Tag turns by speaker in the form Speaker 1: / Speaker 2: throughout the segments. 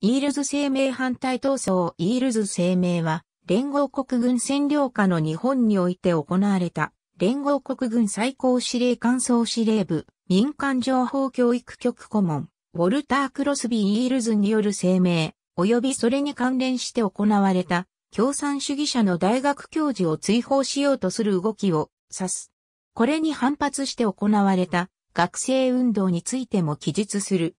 Speaker 1: イールズ生命反対闘争イールズ生命は、連合国軍占領下の日本において行われた、連合国軍最高司令官総司令部、民間情報教育局顧問、ウォルター・クロスビー・イールズによる声明、及びそれに関連して行われた、共産主義者の大学教授を追放しようとする動きを指す。これに反発して行われた、学生運動についても記述する。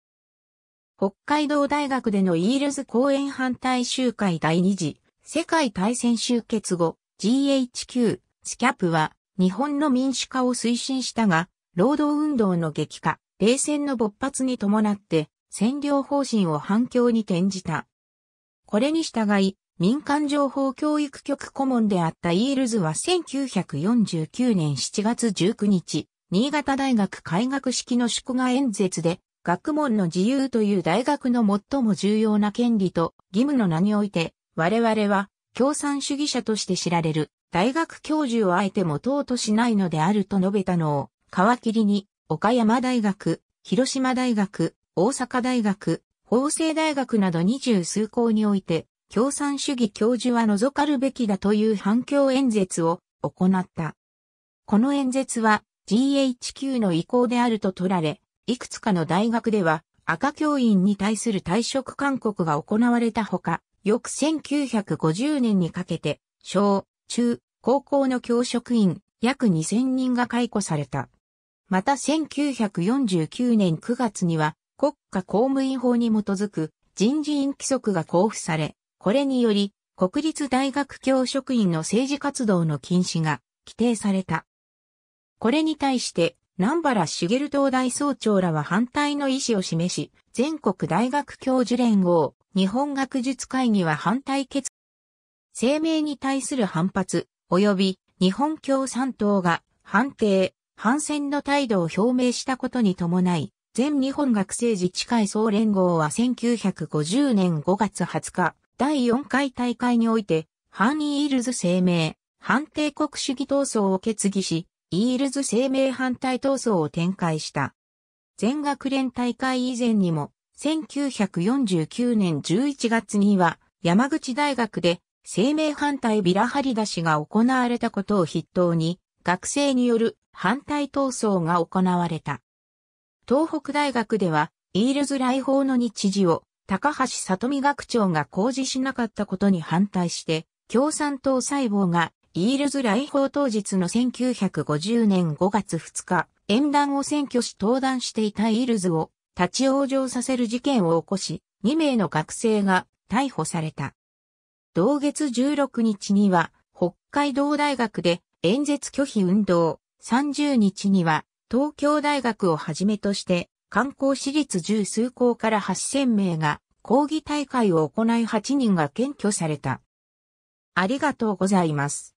Speaker 1: 北海道大学でのイールズ公演反対集会第2次世界大戦終結後 GHQ スキャプは日本の民主化を推進したが、労働運動の激化、冷戦の勃発に伴って占領方針を反響に転じた。これに従い、民間情報教育局顧問であったイールズは1949年7月19日、新潟大学開学式の祝賀演説で、学問の自由という大学の最も重要な権利と義務の名において、我々は共産主義者として知られる大学教授をあえてもととしないのであると述べたのを、皮切りに、岡山大学、広島大学、大阪大学、法政大学など二十数校において、共産主義教授は除かるべきだという反響演説を行った。この演説は GHQ の意向であると取られ、いくつかの大学では赤教員に対する退職勧告が行われたほか、翌1950年にかけて、小、中、高校の教職員約2000人が解雇された。また1949年9月には国家公務員法に基づく人事院規則が交付され、これにより国立大学教職員の政治活動の禁止が規定された。これに対して南原茂東大総長らは反対の意思を示し、全国大学教授連合、日本学術会議は反対決声明に対する反発、及び日本共産党が反定、反戦の態度を表明したことに伴い、全日本学生自治会総連合は1950年5月20日、第4回大会において、反イールズ声明、判定国主義闘争を決議し、イールズ生命反対闘争を展開した。全学連大会以前にも、1949年11月には、山口大学で生命反対ビラ張り出しが行われたことを筆頭に、学生による反対闘争が行われた。東北大学では、イールズ来訪の日時を、高橋里美学長が公示しなかったことに反対して、共産党細胞がイールズ来訪当日の1950年5月2日、演壇を占拠し登壇していたイールズを立ち往生させる事件を起こし、2名の学生が逮捕された。同月16日には、北海道大学で演説拒否運動、30日には、東京大学をはじめとして、観光私立十数校から8000名が抗議大会を行い8人が検挙された。ありがとうございます。